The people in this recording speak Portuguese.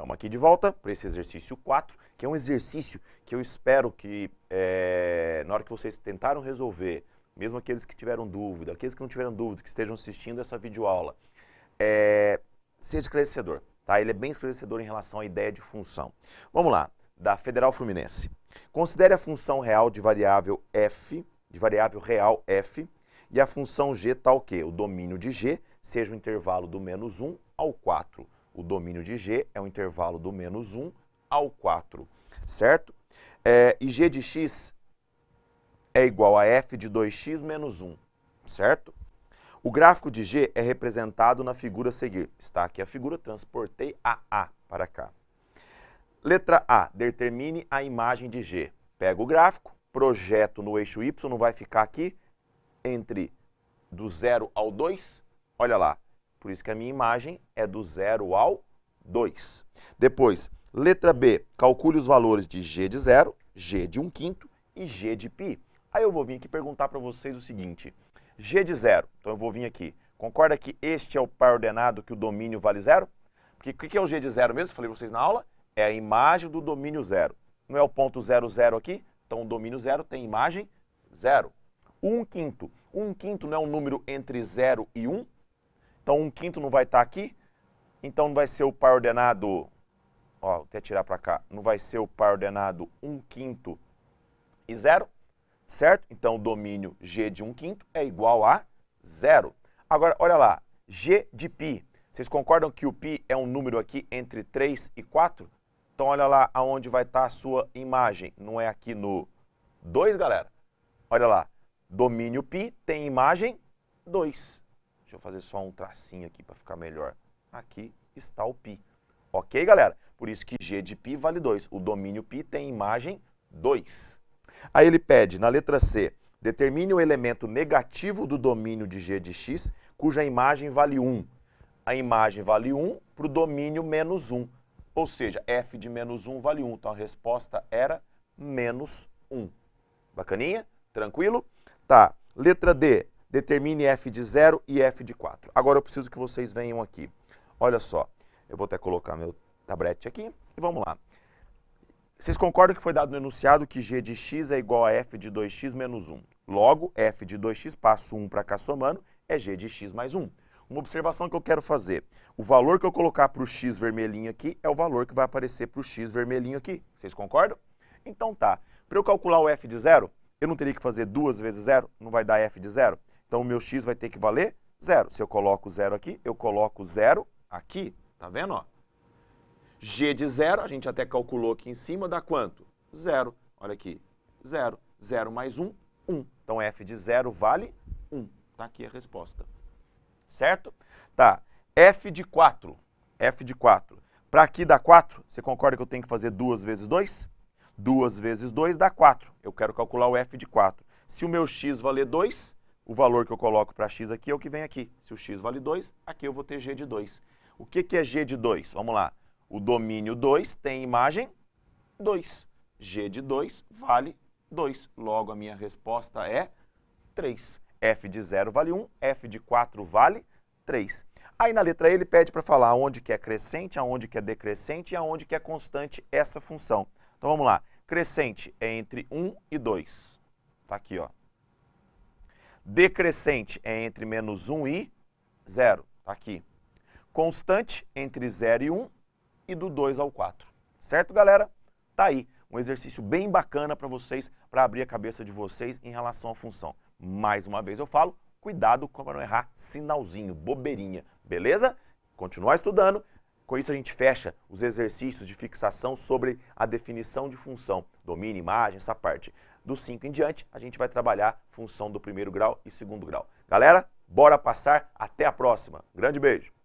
Estamos aqui de volta para esse exercício 4, que é um exercício que eu espero que, é, na hora que vocês tentaram resolver, mesmo aqueles que tiveram dúvida, aqueles que não tiveram dúvida, que estejam assistindo essa videoaula, é, seja esclarecedor, tá? Ele é bem esclarecedor em relação à ideia de função. Vamos lá, da Federal Fluminense. Considere a função real de variável f, de variável real f, e a função g tal que o domínio de g seja o intervalo do menos 1 ao 4 o domínio de G é o intervalo do menos 1 ao 4, certo? É, e G de X é igual a F de 2X menos 1, certo? O gráfico de G é representado na figura a seguir. Está aqui a figura, transportei a A para cá. Letra A, determine a imagem de G. Pega o gráfico, projeto no eixo Y, não vai ficar aqui entre do 0 ao 2? Olha lá, por isso que a minha imagem é do 0 ao 2. Depois, letra B, calcule os valores de G de 0, G de 1 um quinto e G de π. Aí eu vou vir aqui perguntar para vocês o seguinte, G de 0, então eu vou vir aqui, concorda que este é o par ordenado que o domínio vale zero? Porque o que é o G de zero mesmo? Falei para vocês na aula, é a imagem do domínio zero. Não é o ponto zero zero aqui? Então o domínio zero tem imagem zero. Um quinto. Um quinto não é um número entre zero e um? Então um quinto não vai estar tá aqui, então não vai ser o par ordenado, ó, vou até tirar para cá, não vai ser o par ordenado 1 um quinto e zero, certo? Então o domínio G de 1 um quinto é igual a zero. Agora, olha lá, G de π. Vocês concordam que o π é um número aqui entre 3 e 4? Então olha lá aonde vai estar tá a sua imagem. Não é aqui no 2, galera? Olha lá, domínio π tem imagem 2. Deixa eu fazer só um tracinho aqui para ficar melhor. Aqui está o π. Ok, galera? Por isso que g de π vale 2. O domínio π tem imagem 2. Aí ele pede, na letra C, determine o elemento negativo do domínio de g de x, cuja imagem vale 1. A imagem vale 1 para o domínio menos 1. Ou seja, f de menos 1 vale 1. Então, a resposta era menos 1. Bacaninha? Tranquilo? Tá. Letra D determine f de 0 e f de 4. Agora eu preciso que vocês venham aqui. Olha só, eu vou até colocar meu tablete aqui e vamos lá. Vocês concordam que foi dado no enunciado que g de x é igual a f de 2x menos 1. Logo, f de 2x, passo 1 para cá somando, é g de x mais 1. Uma observação que eu quero fazer. O valor que eu colocar para o x vermelhinho aqui é o valor que vai aparecer para o x vermelhinho aqui. Vocês concordam? Então tá. Para eu calcular o f de 0, eu não teria que fazer duas vezes 0? Não vai dar f de 0? Então o meu x vai ter que valer zero. Se eu coloco zero aqui, eu coloco zero aqui. Tá vendo? Ó? g de zero, a gente até calculou aqui em cima, dá quanto? Zero. Olha aqui, zero. Zero mais um, um. Então f de zero vale um. Tá aqui a resposta. Certo? Tá. f de 4. f de 4. Para aqui dá 4, você concorda que eu tenho que fazer 2 vezes 2? 2 vezes 2 dá 4. Eu quero calcular o f de 4. Se o meu x valer 2, o valor que eu coloco para x aqui é o que vem aqui. Se o x vale 2, aqui eu vou ter g de 2. O que, que é g de 2? Vamos lá. O domínio 2 tem imagem 2. g de 2 vale 2. Logo, a minha resposta é 3. f de 0 vale 1, f de 4 vale 3. Aí na letra E ele pede para falar onde que é crescente, aonde que é decrescente e aonde que é constante essa função. Então vamos lá. Crescente é entre 1 e 2. Está aqui, ó. Decrescente é entre menos 1 e 0, está aqui. Constante entre 0 e 1 e do 2 ao 4. Certo, galera? Tá aí. Um exercício bem bacana para vocês, para abrir a cabeça de vocês em relação à função. Mais uma vez eu falo, cuidado para não errar sinalzinho, bobeirinha, beleza? Continuar estudando. Com isso a gente fecha os exercícios de fixação sobre a definição de função. Domine imagem, essa parte do 5 em diante, a gente vai trabalhar função do primeiro grau e segundo grau. Galera, bora passar. Até a próxima. Grande beijo.